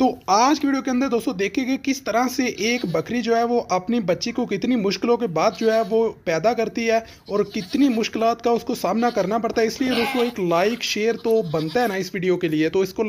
तो आज की वीडियो के अंदर दोस्तों देखेंगे किस तरह से एक बकरी जो है वो अपनी बच्ची को कितनी मुश्किलों के बाद जो है वो पैदा करती है और कितनी मुश्किल का उसको सामना करना पड़ता है इसलिए दोस्तों एक लाइक शेयर तो बनता है ना इस वीडियो के लिए तो इसको